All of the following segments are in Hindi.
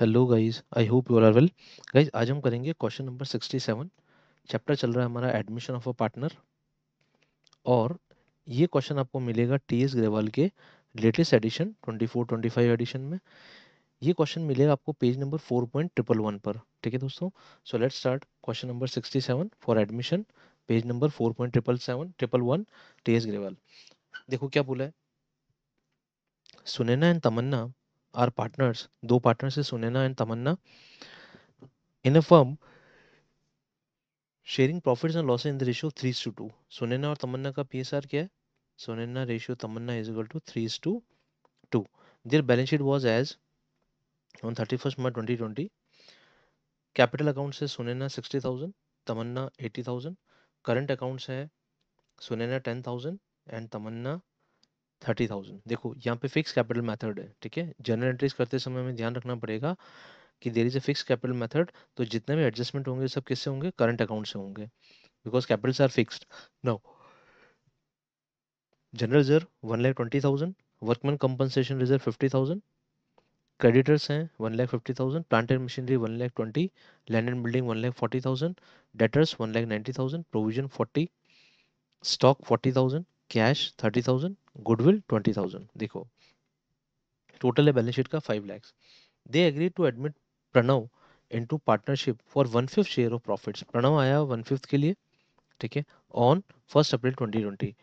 Hello guys I hope you are well guys आज हम करेंगे क्वेश्चन नंबर 67 चैप्टर चल रहा है हमारा एडमिशन ऑफ अ पार्टनर और ये क्वेश्चन आपको मिलेगा टीएस एस ग्रेवाल के लेटेस्ट एडिशन 24 25 एडिशन में ये क्वेश्चन मिलेगा आपको page number four point triple one पर ठीक है दोस्तों so let start question number 67 for admission page number four point triple seven triple one T S Grewal देखो क्या बोला है Sunaina and Tamanna our partners, two partners is Sunaina and Tamanna, in a firm, sharing profit and losses in the ratio three two two Sunaina और तमन्ना का पी एस आर क्या है Sunaina ratio Tamanna is equal to three two two their balance sheet was as on thirty first March twenty twenty capital account से Sunaina sixty thousand Tamanna eighty thousand current account है Sunaina ten thousand and Tamanna thirty thousand देखो यहाँ पे फिक्स कैपिटल मेथड है ठीक है जनरल एंट्रीज करते समय हमें ध्यान रखना पड़ेगा कि there is a fix capital method तो जितने भी एडजस्टमेंट होंगे सब किससे होंगे करंट अकाउंट से होंगे because capitals are fix now general reserve one lakh twenty thousand workman compensation reserve fifty thousand creditors हैं one lakh fifty thousand plant and machinery one lakh twenty land and building one lakh forty thousand debtors one lakh ninety thousand provision forty stock forty thousand cash thirty thousand goodwill twenty thousand देखो टोटल है बैलेंस शीट का five lakhs they agree to admit Pranav in to partnership for one fifth share of profit Pranav आया वन फिफ्थ के लिए ठीक है on first April twenty twenty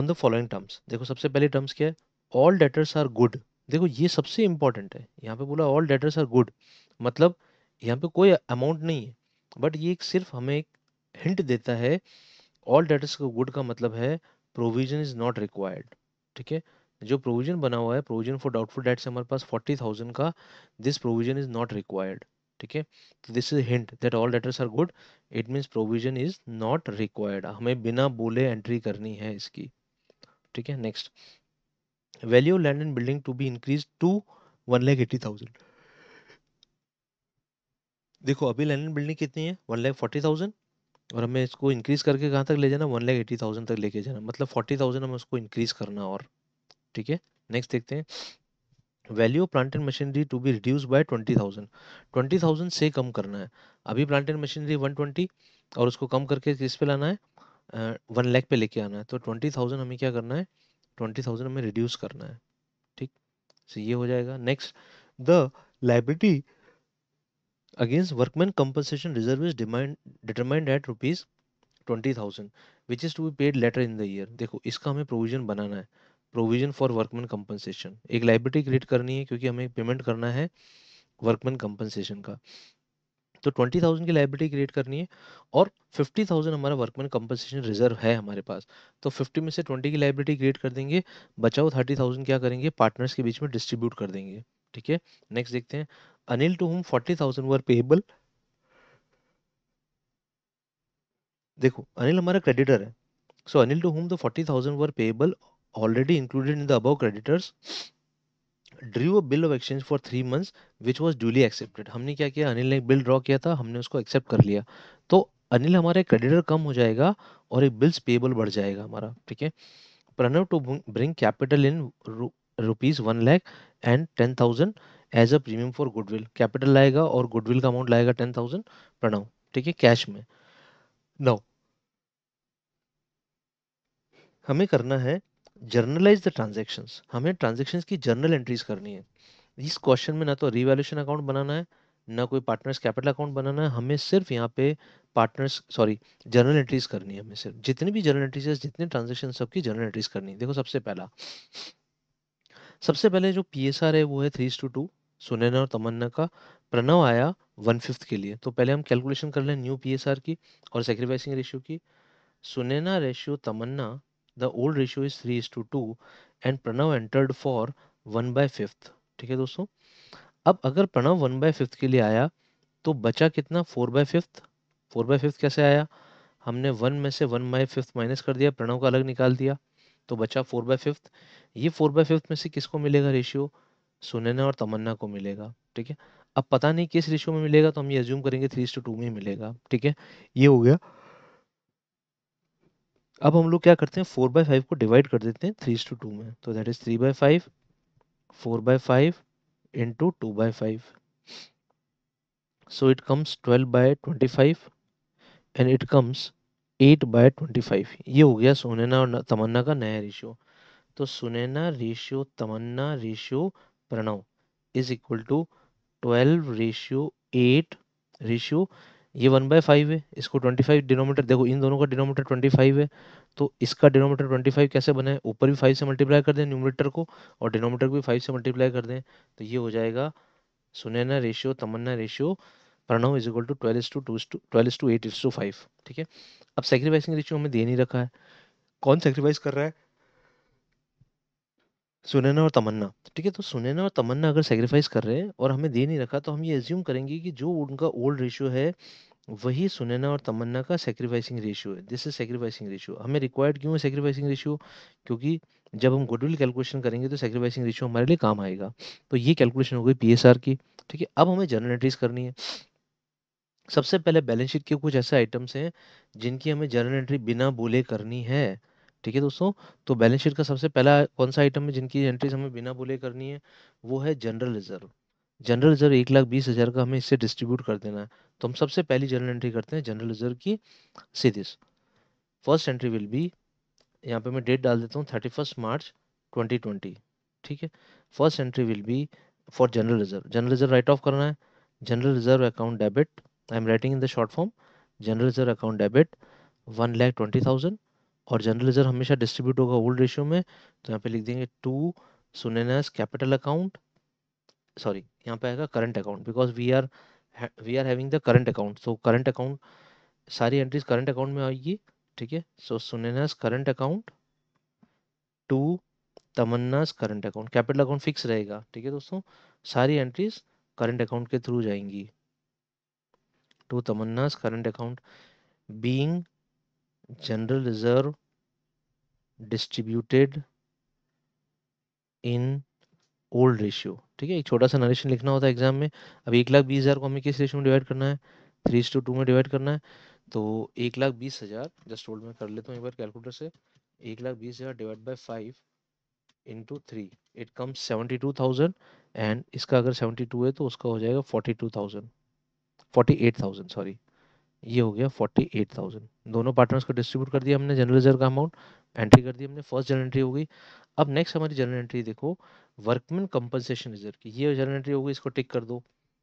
on the following terms देखो सबसे पहले टर्म्स क्या है ऑल डेटर्स आर गुड देखो ये सबसे इंपॉर्टेंट है यहाँ पे बोला ऑल डेटर्स आर गुड मतलब यहाँ पे कोई अमाउंट नहीं है बट ये एक सिर्फ हमें एक हिंट देता है ऑल डेटर्स का गुड का मतलब है प्रोविजन इज नॉट रिक्वायर्ड ठीक है जो प्रोविजन बना हुआ है प्रोविजन फॉर डाउटफुल डेट्स हमारे पास फोर्टी थाउजेंड का this provision is not required ठीक है this is hint that all debtors are good it means provision is not required हमें बिना बोले एंट्री करनी है इसकी ठीक है next value land and building to be increase to one lakh eighty thousand देखो अभी लैंड एंड बिल्डिंग कितनी है वन लैख फोर्टी थाउजेंड और हमें इसको इंक्रीज करके कहाँ तक ले जाना वन लाख एटी थाउजेंड तक लेके जाना मतलब फोर्टी थाउजेंड हमें उसको इंक्रीज करना और ठीक है नेक्स्ट देखते हैं value of plant and machinery to be reduce by twenty thousand twenty thousand से कम करना है अभी plant and machinery one twenty और उसको कम करके किस पे लाना है वन लैख पे लेके आना है तो ट्वेंटी थाउजेंड हमें क्या करना है ट्वेंटी थाउजेंड हमें रिड्यूस करना है ठीक सो so ये हो जाएगा next the liability Against workmen compensation reserve is demand, determined at rupees twenty thousand which is to be paid later in the year देखो इसका हमें प्रोविजन बनाना है प्रोविजन फॉर वर्कमैन कंपनसेशन एक लाइब्रेरी क्रिएट करनी है क्योंकि हमें पेमेंट करना है वर्कमैन कंपनसेशन का तो ट्वेंटी थाउजेंड की लाइब्रेटी क्रिएट करनी है और फिफ्टी थाउजेंड हमारा वर्कमैन कंपनसेशन रिजर्व है हमारे पास तो फिफ्टी में से ट्वेंटी की लाइब्रेटी क्रिएट कर देंगे बचाओ थर्टी थाउजेंड क्या करेंगे पार्टनर्स के बीच में डिस्ट्रीब्यूट कर देंगे ठीक है नेक्स्ट देखते हैं Anil to whom 40,000 were payable. देखो अनिल हमारा क्रेडिटर है so Anil to whom the forty thousand were payable already included in the above creditors drew a bill of exchange for three months which was duly accepted हमने क्या किया अनिल ने एक बिल ड्रॉ किया था हमने उसको एक्सेप्ट कर लिया तो अनिल हमारे क्रेडिटर कम हो जाएगा और एक बिल्स पेबल बढ़ जाएगा हमारा ठीक है Pranav to bring capital in rupees one lakh and ten thousand as a premium for goodwill capital लाएगा और गुडविल का अमाउंट लाएगा टेन थाउजेंड प्रणव ठीक है कैश में नौ हमें करना है जर्नलाइज द ट्रांजेक्शन हमें ट्रांजेक्शन की जर्नल एंट्रीज करनी है इस क्वेश्चन में ना तो रिवेल्यूशन अकाउंट बनाना है ना कोई पार्टनर्स कैपिटल अकाउंट बनाना है हमें सिर्फ यहाँ पे पार्टनर्स सॉरी जर्नल एंट्रीज करनी है हमें सिर्फ जितनी भी जर्नल एंट्रीज है जितने ट्रांजेक्शन सबकी जर्नल एंट्रीज करनी है देखो सबसे पहला सबसे पहले जो पी है वो है थ्री टू टू सुनैना और तमन्ना का प्रणव आया वन फिफ्थ के लिए तो पहले हम कैलकुलेशन कर लें न्यू पीएसआर की और सेक्रीफाइसिंग रेशियो की Sunaina ratio Tamanna the old ratio is three is two two and Pranav entered for one by fifth ठीक है दोस्तों अब अगर प्रणव वन बाय फिफ्थ के लिए आया तो बचा कितना four by fifth four by fifth कैसे आया हमने वन में से वन बाय फिफ्थ माइनस कर दिया प्रणव का अलग निकाल दिया तो बचा फोर बाय फिफ्थ ये फोर बाय फिफ्थ में से किसको मिलेगा रेशियो सुनैना और तमन्ना को मिलेगा ठीक है अब पता नहीं किस रेशियो में मिलेगा तो हम ये एज्यूम करेंगे थ्री टू टू में ही मिलेगा ठीक है ये हो गया अब हम लोग क्या करते हैं फोर बाय फाइव को डिवाइड कर देते हैं थ्री टू टू में तो that is three by five four by five into two by five so it comes twelve by twenty five and it comes eight by twenty five ये हो गया सुनैना और तमन्ना का नया रेशियो तो Sunaina ratio Tamanna ratio Pranav is equal to twelve ratio eight ratio ये वन बाय फाइव है इसको ट्वेंटी फाइव डिनोमीटर देखो इन दोनों का डिनोमीटर ट्वेंटी फाइव है तो इसका डिनोमीटर ट्वेंटी फाइव कैसे बने ऊपर भी फाइव से मल्टीप्लाई कर दें न्यूमीटर को और डिनोमीटर को भी फाइव से मल्टीप्लाई कर दें तो ये हो जाएगा Sunaina ratio Tamanna ratio Pranav is equal to twelve to to twelve to eight is to five ठीक है अब सेक्रीफाइसिंग रेशियो हमें दे नहीं रखा है कौन सेक्रीफाइस कर रहा है सुनैना और तमन्ना, ठीक है? तो सुनैना और तमन्ना अगर सेक्रीफाइस कर रहे हैं और हमें दे नहीं रखा, तो हम ये एज्यूम करेंगे कि जो उनका ओल्ड रेशियो है, वही सुनैना और तमन्ना का सेक्रीफाइसिंग रेशियो है। This is sacrificing ratio. हमें रिक्वायर्ड क्यों है सेक्रीफाइसिंग रेशियो? क्योंकि जब हम गुडविल कैलकुलेशन करेंगे, तो सेक्रीफाइसिंग रेशियो हमारे लिए काम आएगा। तो ये कैलकुलेशन हो गई पी की, ठीक है? अब हमें जर्नल एंट्रीज़ करनी है। सबसे पहले बैलेंस शीट के कुछ ऐसे आइटम्स हैं, जिनकी हमें जर्नल एंट्री बिना बोले करनी है। ठीक है दोस्तों तो बैलेंस शीट का सबसे पहला कौन सा आइटम है जिनकी एंट्रीज हमें बिना बोले करनी है वो है जनरल रिजर्व जनरल रिजर्व एक लाख बीस हज़ार का हमें इससे डिस्ट्रीब्यूट कर देना है तो हम सबसे पहली जनरल एंट्री करते हैं जनरल रिजर्व की सीधी फर्स्ट एंट्री विल बी यहाँ पे मैं डेट डाल देता हूँ thirty first March twenty twenty ठीक है first entry will be for general reserve general reserve write off करना है general reserve account debit I am writing in the short form general reserve account debit one lakh twenty thousand और जनरल रिजर्व हमेशा डिस्ट्रीब्यूट होगा ओल्ड रेशियो में तो यहाँ पे लिख देंगे टू सुनेस कैपिटल अकाउंट सॉरी यहाँ पे आएगा current account because we are we are having the current account so current account सारी एंट्रीज करंट अकाउंट में आएगी ठीक है so Sunaina's current account to Tamanna's current account capital account fix रहेगा ठीक है दोस्तों सारी एंट्रीज करंट अकाउंट के थ्रू जाएंगी to Tamanna's current account being general reserve distributed in old ratio ठीक है एक छोटा सा नरेशन लिखना होता है एग्जाम में अब एक लाख बीस हज़ार को हमें किस रेशियो में डिवाइड करना है थ्री टू टू में डिवाइड करना है तो एक लाख बीस हज़ार जस्ट ओल्ड में कर लेता हूँ एक बार कैलकुलेटर से एक लाख बीस हज़ार divide by five into three it come seventy two thousand and इसका अगर सेवेंटी टू है तो उसका हो जाएगा forty two thousand forty eight thousand sorry ये हो गया फोर्टी एट थाउजेंड दोनों पार्टनर्स को डिस्ट्रीब्यूट कर दिया हमने जनरल रिजर्व का अमाउंट एंट्री कर दी हमने फर्स्ट जनरल एंट्री होगी अब नेक्स्ट हमारी जनरल एंट्री देखो वर्कमैन कंपनसेशन रिजर्व की ये जनरल एंट्री होगी इसको टिक कर दो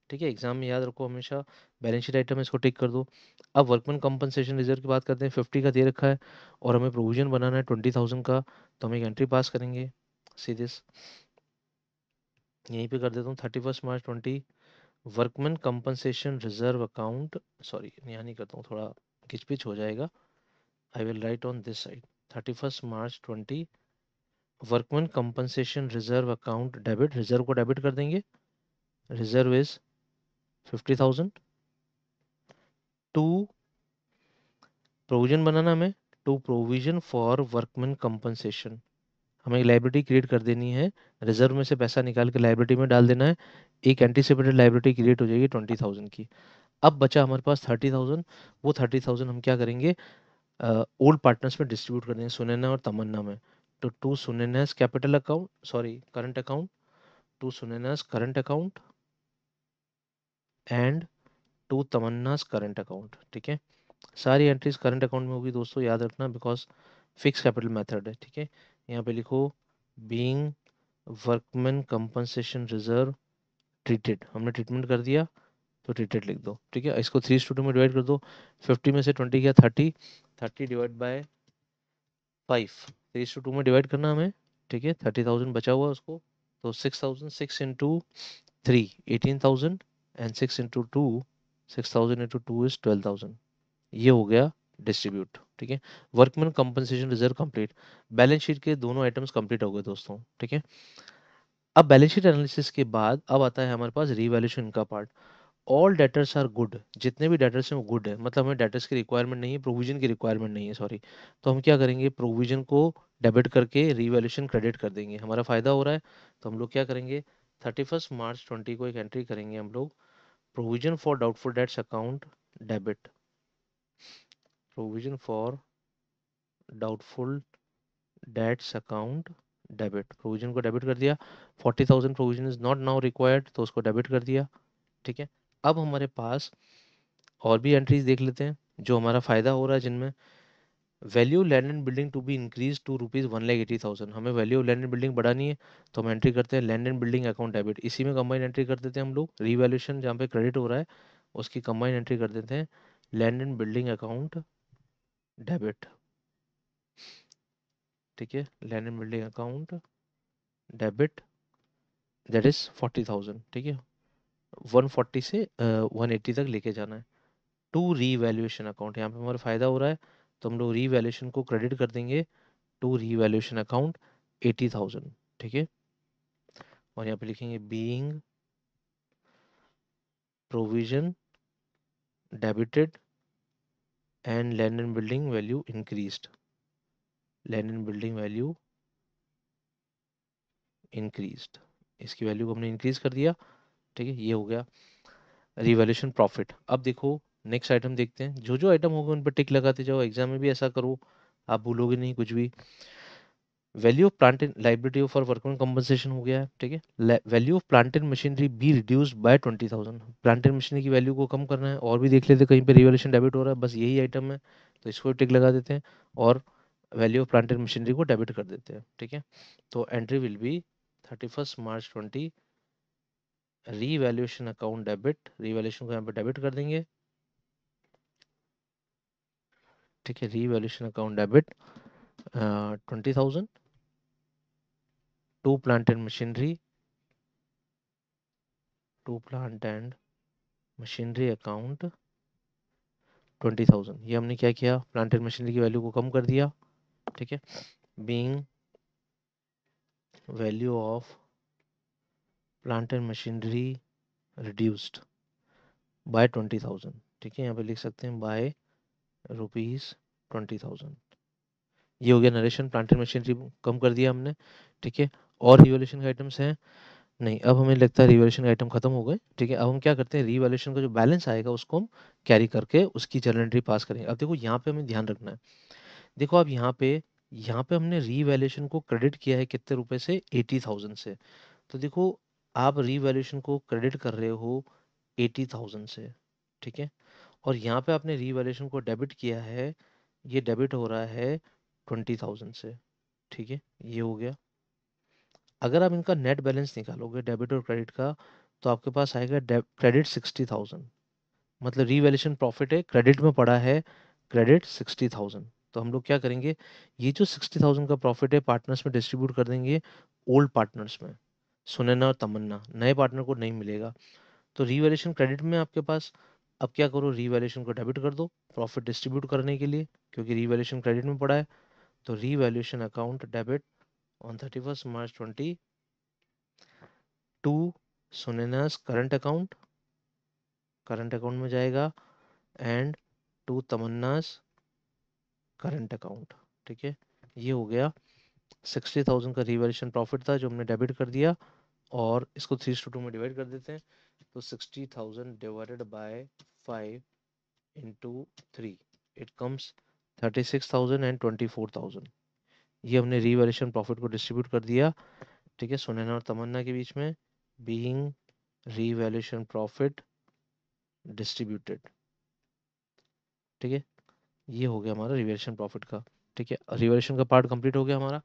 ठीक है एग्जाम में याद रखो हमेशा बैलेंस शीट आइटम इसको टिक कर दो अब वर्कमैन कंपनसेशन रिजर्व की बात करते हैं फिफ्टी का दे रखा है और हमें प्रोविजन बनाना है ट्वेंटी थाउजेंड का तो हम एक एंट्री पास करेंगे सीधे यहीं पर कर देता हूँ thirty first March twenty workman compensation reserve account sorry यहाँ नहीं करता हूँ थोड़ा किच पिच हो जाएगा I will write on this side thirty first March twenty workman compensation reserve account debit reserve को डेबिट कर देंगे reserve is fifty thousand to provision बनाना हमें to provision for workman compensation हमें लाइब्रेटी क्रिएट कर देनी है रिजर्व में से पैसा निकाल के लाइब्रेटी में डाल देना है एक एंटीसिपेटेड लाइब्रेटी क्रिएट हो जाएगी ट्वेंटी थाउजेंड की अब बचा हमारे पास थर्टी थाउजेंड वो थर्टी थाउजेंड हम क्या करेंगे ओल्ड uh, पार्टनर्स में डिस्ट्रीब्यूट कर देंगे सुनैना और तमन्ना में तो to Sunaina's capital account sorry current account to Sunaina's current account and to Tamanna's current account ठीक है सारी एंट्रीज करंट अकाउंट में होगी दोस्तों याद रखना बिकॉज फिक्स कैपिटल मैथड है ठीक है यहाँ पे लिखो being workman compensation reserve treated हमने ट्रीटमेंट कर दिया तो टेटेट लिख दो ठीक है इसको थ्री स्टूडियो में डिवाइड कर दो फिफ्टी में से ट्वेंटी गया thirty thirty divide by five three two two में डिवाइड करना हमें ठीक है थर्टी थाउजेंड बचा हुआ उसको तो six thousand six into three eighteen thousand and six into two six thousand into two is twelve thousand ये हो गया डिस्ट्रीब्यूट ठीक है workman compensation reserve complete balance sheet के दोनों आइटम्स कंप्लीट हो गए दोस्तों ठीक है अब बैलेंस शीट एनालिसिस के बाद अब आता है हमारे पास रीवैल्यूशन का part all debtors are good जितने भी डेटर्स हैं वो गुड है मतलब हमें डेटर्स की रिक्वायरमेंट नहीं है प्रोविजन की रिक्वायरमेंट नहीं है सॉरी तो हम क्या करेंगे प्रोविजन को डेबिट करके रिवेल्यूशन क्रेडिट कर देंगे हमारा फ़ायदा हो रहा है तो हम लोग क्या करेंगे थर्टी फर्स्ट मार्च ट्वेंटी को एक एंट्री करेंगे हम लोग provision for doubtful debts account debit provision for doubtful debts account debit provision को डेबिट कर दिया forty thousand provision is not now required तो उसको डेबिट कर दिया ठीक है अब हमारे पास और भी एंट्रीज देख लेते हैं जो हमारा फ़ायदा हो रहा है जिनमें value land and building to be increase to rupees one lakh eighty thousand हमें वैल्यू लैंड एंड बिल्डिंग बढ़ानी है तो हम एंट्री करते हैं land and building account debit इसी में कंबाइन एंट्री कर देते हैं हम लोग रीवैल्यूशन जहाँ पे क्रेडिट हो रहा है उसकी कंबाइन एंट्री कर देते हैं land and building account debit ठीक है land and building account debit that is forty thousand ठीक है 140 से uh, 180 तक लेके जाना है टू रीवैल्यूएशन अकाउंट यहाँ पे हमारा फ़ायदा हो रहा है तो हम लोग रीवैल्यूएशन को क्रेडिट कर देंगे to revaluation account eighty thousand ठीक है और यहाँ पे लिखेंगे being provision debited and land and building value increased land and building value increased इसकी वैल्यू को हमने इंक्रीज कर दिया ठीक है ये हो गया रिवेल्यूशन प्रॉफिट अब देखो नेक्स्ट आइटम देखते हैं जो जो आइटम होगा उन पर टिक लगाते जाओ एग्जाम में भी ऐसा करो आप भूलोगे नहीं कुछ भी value of plant and liability for workman compensation हो गया है ठीक है value of plant and machinery be reduce by twenty thousand plant and machinery की वैल्यू को कम करना है और भी देख लेते कहीं पे रिवेल्यूशन डेबिट हो रहा है बस यही आइटम है तो इसको टिक लगा देते हैं और value of plant and machinery को डेबिट कर देते हैं ठीक है तो entry will be thirty March twenty revaluation account debit revaluation को यहाँ पे डेबिट कर देंगे ठीक है revaluation account debit twenty thousand to plant and machinery to plant and machinery account twenty thousand ये हमने क्या किया प्लांट एंड मशीनरी की वैल्यू को कम कर दिया ठीक है being value of plant and machinery reduced by twenty thousand ठीक है यहाँ पे लिख सकते हैं बाय रुपीज ट्वेंटी थाउजेंड ये हो गया नरेशन प्लांट एंड मशीनरी कम कर दिया हमने ठीक है और रिवोल्यूशन के आइटम्स हैं नहीं अब हमें लगता है रिवोल्यूशन के आइटम खत्म हो गए ठीक है अब हम क्या करते हैं रिवोल्यूशन का जो बैलेंस आएगा उसको हम कैरी करके उसकी जर्नल एंट्री पास करेंगे अब देखो यहाँ पे हमें ध्यान रखना है देखो अब यहाँ पे यहाँ पे हमने रीवैल्यूशन को क्रेडिट किया है कितने रुपए से एटी थाउजेंड से तो देखो आप रीवैल्यूएशन को क्रेडिट कर रहे हो एटी थाउजेंड से ठीक है और यहाँ पे आपने रीवैल्यूएशन को डेबिट किया है ये डेबिट हो रहा है ट्वेंटी थाउजेंड से ठीक है ये हो गया अगर आप इनका नेट बैलेंस निकालोगे डेबिट और क्रेडिट का तो आपके पास आएगा क्रेडिट सिक्सटी थाउजेंड मतलब रीवैल्यूएशन प्रॉफिट है क्रेडिट में पड़ा है क्रेडिट सिक्सटी थाउजेंड तो हम लोग क्या करेंगे ये जो सिक्सटी थाउजेंड का प्रॉफिट है पार्टनर्स में डिस्ट्रीब्यूट कर देंगे ओल्ड पार्टनर्स में सुनैना और तमन्ना नए पार्टनर को नहीं मिलेगा तो रीवैल्यूशन क्रेडिट में आपके पास अब क्या करो रीवैल्यूशन को डेबिट कर दो प्रॉफिट डिस्ट्रीब्यूट करने के लिए क्योंकि रीवैल्यूशन क्रेडिट में पड़ा है तो revaluation account debit on thirty first March twenty two Sunaina's current account current account में जाएगा and to Tamanna's current account ठीक है ये हो गया सिक्सटी थाउजेंड का रिवेल्यूशन प्रॉफिट था जो हमने डेबिट कर दिया और इसको थ्री टू टू में डिवाइड कर देते हैं तो sixty thousand divided by five into three it comes thirty six thousand and twenty four thousand ये हमने रिवेल्यूशन प्रॉफिट को डिस्ट्रीब्यूट कर दिया ठीक है सुनैना और तमन्ना के बीच में बीइंग रिवेल्यूशन प्रॉफिट डिस्ट्रीब्यूटेड ठीक है ये हो गया हमारा रिवेल्यूशन प्रॉफिट का ठीक है रिवेल्यूशन का पार्ट कंप्लीट हो गया हमारा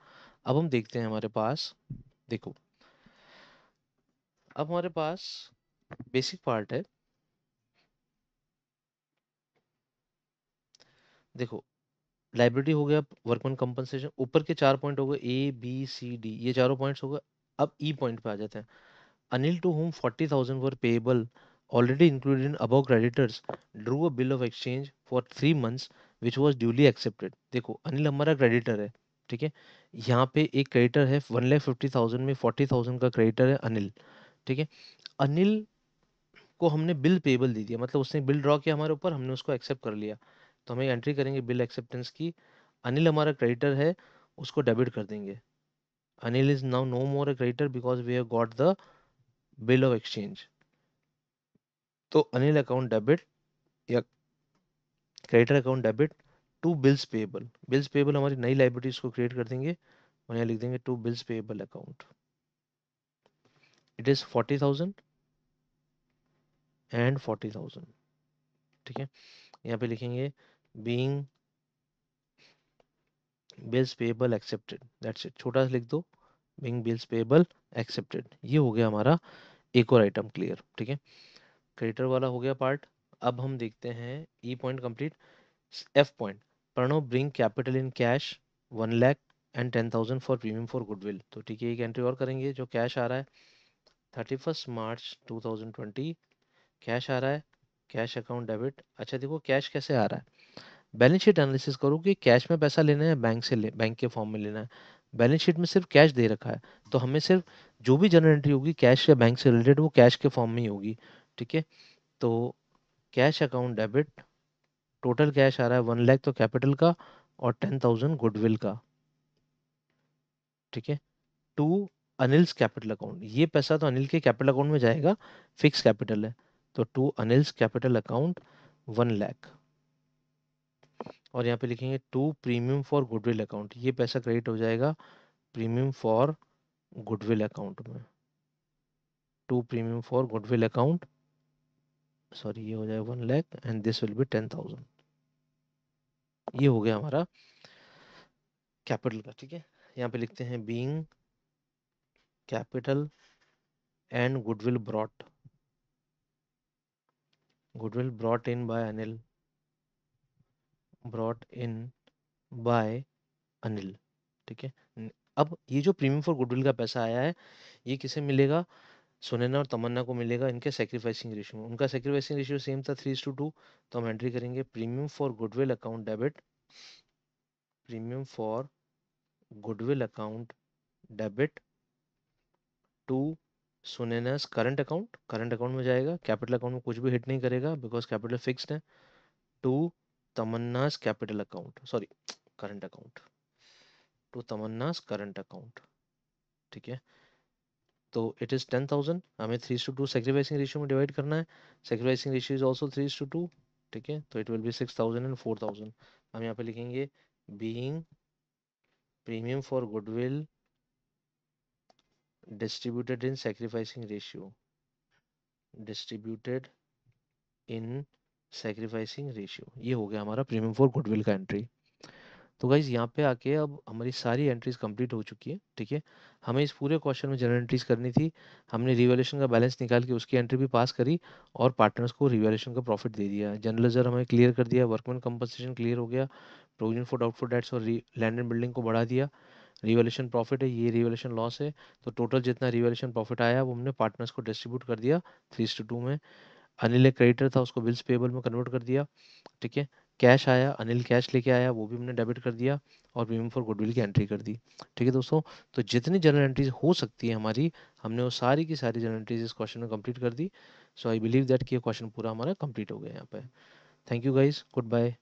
अब हम देखते हैं हमारे पास देखो अब हमारे पास बेसिक पार्ट है देखो लाइब्रेरी हो गया वर्कमैन कंपनसेशन ऊपर के चार पॉइंट हो गए ए बी सी डी ये चारों पॉइंट्स हो गए अब ई e पॉइंट पे आ जाते हैं Anil to whom forty thousand were payable already included in above creditors drew a bill of exchange for three months which was duly accepted देखो अनिल हमारा क्रेडिटर है ठीक है यहाँ पे एक क्रेडिटर है वन लैख फिफ्टी थाउजेंड में फोर्टी थाउजेंड का क्रेडिटर है अनिल ठीक है अनिल को हमने बिल पेबल दे दिया मतलब उसने बिल ड्रॉ किया हमारे ऊपर हमने उसको एक्सेप्ट कर लिया तो हमें एंट्री करेंगे बिल एक्सेप्टेंस की अनिल हमारा क्रेडिटर है उसको डेबिट कर देंगे Anil is now no more a creditor because we have got the bill of exchange तो अनिल अकाउंट डेबिट या creditor account debit to bills payable bills payable हमारी नई लाइब्रेटी को क्रिएट कर देंगे और यहाँ लिख देंगे to bills payable account it is forty thousand and forty thousand ठीक है यहाँ पे लिखेंगे being bills payable accepted that's it छोटा लिख दो बींग बिल्स पेबल एक्सेप्टेड ये हो गया हमारा एक और आइटम क्लियर ठीक है क्रेडिटर वाला हो गया पार्ट अब हम देखते हैं E point complete F point Pranav bring capital in cash one lakh and ten thousand for premium for goodwill तो ठीक है एक एंट्री और करेंगे जो कैश आ रहा है thirty first March two thousand twenty cash आ रहा है कैश अकाउंट डेबिट अच्छा देखो कैश कैसे आ रहा है बैलेंस शीट एनालिसिस करूँ कि कैश में पैसा लेना है बैंक से ले बैंक के फॉर्म में लेना है बैलेंस शीट में सिर्फ कैश दे रखा है तो हमें सिर्फ जो भी जनरल एंट्री होगी कैश या बैंक से रिलेटेड वो कैश के फॉर्म में ही होगी ठीक है तो cash account debit total cash आ रहा है वन लैख तो कैपिटल का और टेन थाउजेंड गुडविल का ठीक है टू अनिल्स कैपिटल अकाउंट ये पैसा तो अनिल के कैपिटल अकाउंट में जाएगा फिक्स कैपिटल है तो to Anil's capital account one lakh और यहाँ पे लिखेंगे to premium for goodwill account ये पैसा क्रेडिट हो जाएगा प्रीमियम फॉर गुडविल अकाउंट में to premium for goodwill account sorry ये हो जाएगा one lakh and this will be ten thousand ये हो गया हमारा कैपिटल का ठीक है यहाँ पे लिखते हैं being capital and goodwill brought goodwill brought in by anil brought in by Anil ठीक है अब ये जो प्रीमियम फॉर गुडविल का पैसा आया है ये किसे मिलेगा सुनैना और तमन्ना को मिलेगा इनके सेक्रीफाइसिंग रेशियो में उनका सेक्रीफाइसिंग रेशियो सेम था थ्री टू टू तो हम एंट्री करेंगे premium for goodwill account debit premium for goodwill account debit to Sunaina's current account current account में जाएगा कैपिटल अकाउंट में कुछ भी हिट नहीं करेगा बिकॉज कैपिटल फिक्स्ड है to Tamanna's capital account sorry current account to Tamanna's current account ठीक है तो इट इज़ टेन थाउजेंड हमें three two two sacrificing ratio में डिवाइड करना है sacrificing ratio is also three two two ठीक है तो it will be six thousand and four thousand हम यहाँ पे लिखेंगे being premium for goodwill distributed in sacrificing ratio distributed in sacrificing ratio ये हो गया हमारा premium for goodwill का entry तो गाइज यहाँ पे आके अब हमारी सारी एंट्रीज कंप्लीट हो चुकी है ठीक है हमें इस पूरे क्वेश्चन में जनरल एंट्रीज करनी थी हमने रिवेल्यूशन का बैलेंस निकाल के उसकी एंट्री भी पास करी और पार्टनर्स को रिवेल्यूशन का प्रॉफिट दे दिया जनरल जर हमें क्लियर कर दिया वर्कमैन कंपनसेशन क्लियर हो गया प्रोविजन फॉर डाउटफुल डेट्स और लैंड एंड बिल्डिंग को बढ़ा दिया रिवेल्यूशन प्रॉफिट है ये रिवेल्यूशन लॉस है तो टोटल जितना रिवेल्यूशन प्रॉफिट आया वो हमने पार्टनर्स को डिस्ट्रीब्यूट कर दिया थ्री टू टू में अनिल एक क्रेडिटर था उसको बिल्स पेबल में कन्वर्ट कर दिया ठीक है कैश आया अनिल कैश लेके आया वो भी हमने डेबिट कर दिया और बीम फॉर गुडविल की एंट्री कर दी ठीक है दोस्तों तो जितनी जनरल एंट्रीज हो सकती है हमारी हमने वो सारी की सारी जनरल एंट्रीज इस क्वेश्चन में कंप्लीट कर दी सो आई बिलीव दैट कि ये क्वेश्चन पूरा हमारा कंप्लीट हो गया यहाँ पे thank you guys good bye